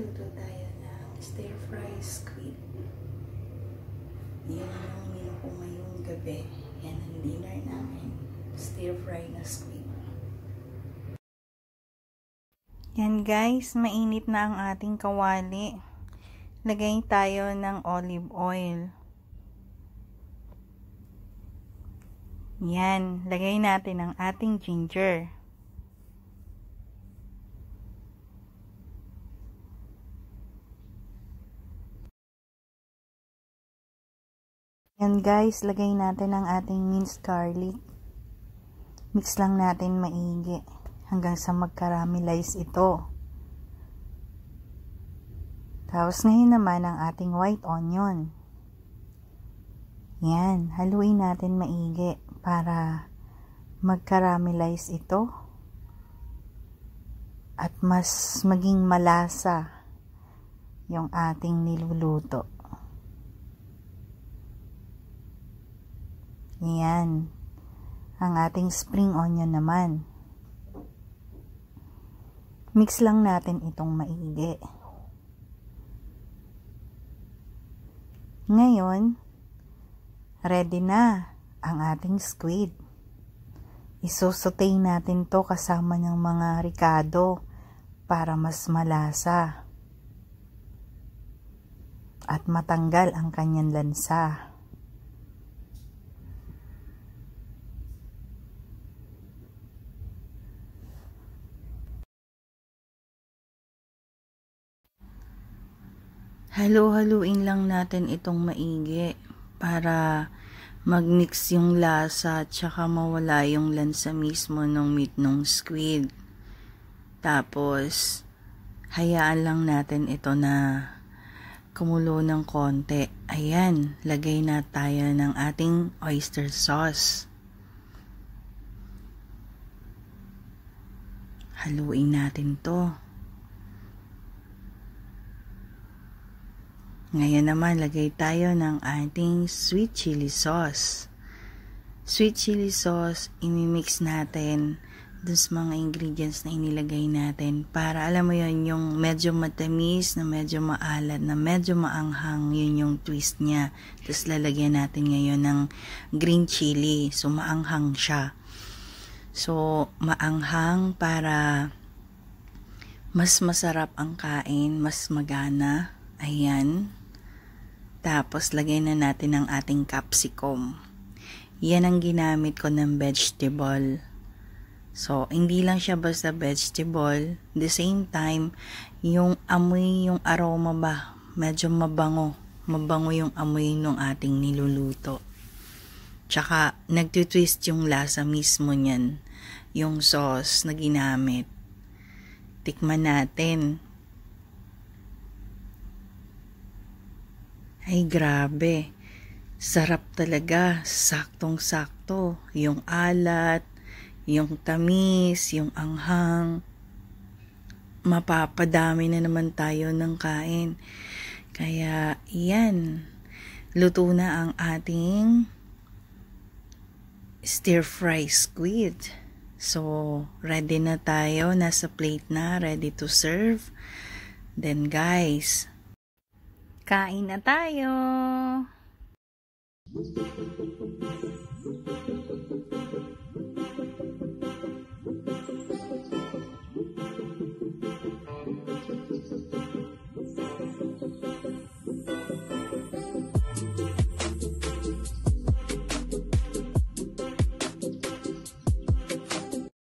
magluto tayo ng stir fry squid. Yan ang menu ko ngayong gabi. Yan ang dinner namin. Stir fry na squid. Yan guys, mainit na ang ating kawali. Lagay tayo ng olive oil. Yan, lagay natin ang ating ginger. And guys, lagay natin ang ating minced garlic. Mix lang natin maigi hanggang sa magkaramelize ito. Tapos ngayon naman ang ating white onion. Yan, haluin natin maigi para magkaramelize ito at mas maging malasa yung ating niluluto. Ayan. Ang ating spring onion naman. Mix lang natin itong maigi. Ngayon, ready na ang ating squid. Isusutay natin to kasama ng mga ricado para mas malasa at matanggal ang kanyang lansa. Halo-haluin lang natin itong maigi para magmix yung lasa tsaka mawala yung lansa mismo ng meat ng squid. Tapos, hayaan lang natin ito na kumulo ng konti. Ayan, lagay na tayo ng ating oyster sauce. Haluin natin to. Ngayon naman, lagay tayo ng ating sweet chili sauce. Sweet chili sauce, imimix natin dun sa mga ingredients na inilagay natin para alam mo yon yung medyo matamis na medyo maalat na medyo maanghang yun yung twist niya tapos lalagyan natin ngayon ng green chili so maanghang siya so maanghang para mas masarap ang kain mas magana ayan tapos lagay na natin ang ating capsicum. Yan ang ginamit ko ng vegetable. So, hindi lang siya basta vegetable. The same time, yung amoy, yung aroma ba, medyo mabango. Mabango yung amoy ng ating niluluto. Tsaka, nagtitwist yung lasa mismo niyan. Yung sauce na ginamit. Tikman natin Ay grabe, sarap talaga, saktong-sakto, yung alat, yung tamis, yung anghang. Mapapadami na naman tayo ng kain. Kaya yan, luto na ang ating stir fry squid. So, ready na tayo. Nasa plate na. Ready to serve. Then, guys, Kain na tayo! Thank you.